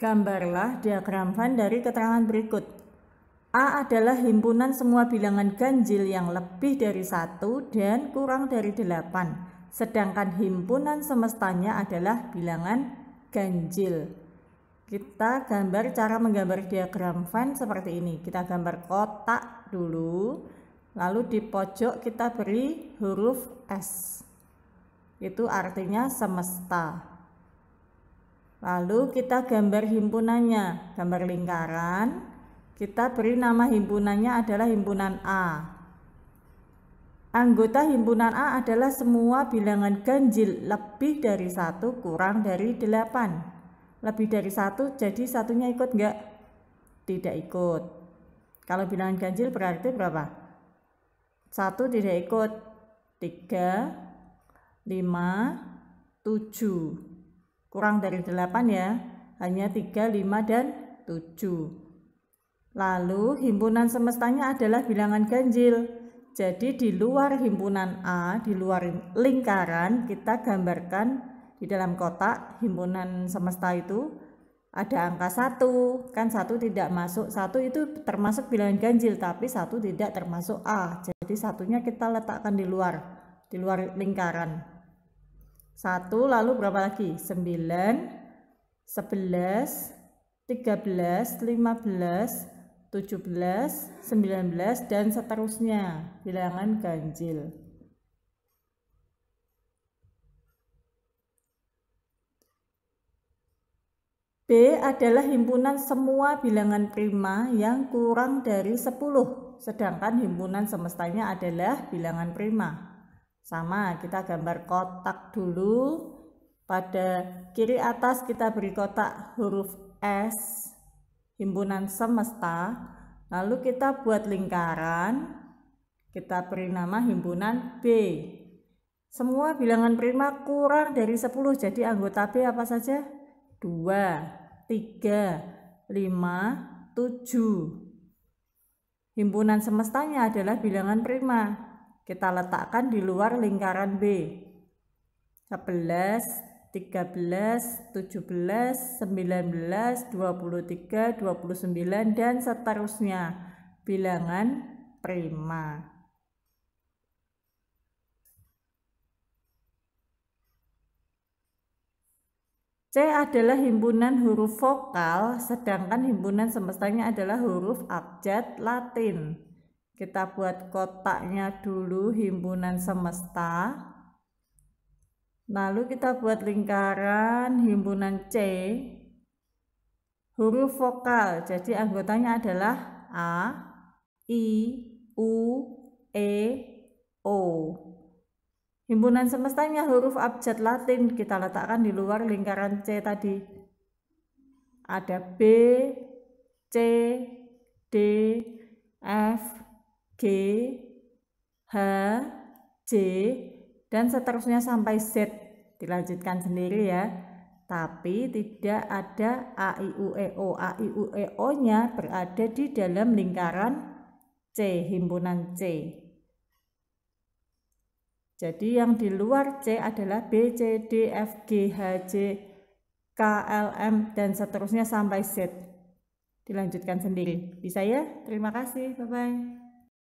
Gambarlah diagram Van dari keterangan berikut. A adalah himpunan semua bilangan ganjil yang lebih dari satu dan kurang dari delapan, sedangkan himpunan semestanya adalah bilangan ganjil. Kita gambar cara menggambar diagram Van seperti ini. Kita gambar kotak dulu, lalu di pojok kita beri huruf S. Itu artinya semesta. Lalu kita gambar himpunannya, gambar lingkaran. Kita beri nama himpunannya adalah himpunan A. Anggota himpunan A adalah semua bilangan ganjil lebih dari satu kurang dari delapan. Lebih dari satu jadi satunya ikut enggak? Tidak ikut. Kalau bilangan ganjil berarti berapa? Satu tidak ikut. Tiga, lima, tujuh. Kurang dari 8 ya, hanya 3, 5, dan 7. Lalu himpunan semestanya adalah bilangan ganjil. Jadi di luar himpunan A, di luar lingkaran, kita gambarkan di dalam kotak himpunan semesta itu ada angka 1, kan 1 tidak masuk 1 itu termasuk bilangan ganjil tapi 1 tidak termasuk A jadi satunya kita letakkan di luar di luar lingkaran satu, lalu berapa lagi? Sembilan, sebelas, tiga belas, lima belas, tujuh belas, sembilan belas, dan seterusnya. Bilangan ganjil. B adalah himpunan semua bilangan prima yang kurang dari 10, sedangkan himpunan semestanya adalah bilangan prima. Sama, kita gambar kotak dulu. Pada kiri atas kita beri kotak huruf S, himpunan semesta. Lalu kita buat lingkaran, kita beri nama himpunan B. Semua bilangan prima kurang dari 10, jadi anggota B apa saja? 2, 3, 5, 7. Himpunan semestanya adalah bilangan prima, kita letakkan di luar lingkaran B 11 13 17 19 23 29 dan seterusnya bilangan prima C adalah himpunan huruf vokal, sedangkan himpunan semestanya adalah huruf abjad Latin kita buat kotaknya dulu himpunan semesta lalu kita buat lingkaran himpunan C huruf vokal jadi anggotanya adalah A I U E O himpunan semestanya huruf abjad latin kita letakkan di luar lingkaran C tadi ada B C D F G, H, C, dan seterusnya sampai Z. Dilanjutkan sendiri ya. Tapi tidak ada A, I, U, E, O. A, I, U, E, O-nya berada di dalam lingkaran C, himpunan C. Jadi yang di luar C adalah B, C, D, F, G, H, J, K, L, M, dan seterusnya sampai Z. Dilanjutkan sendiri. Bisa ya? Terima kasih. Bye-bye.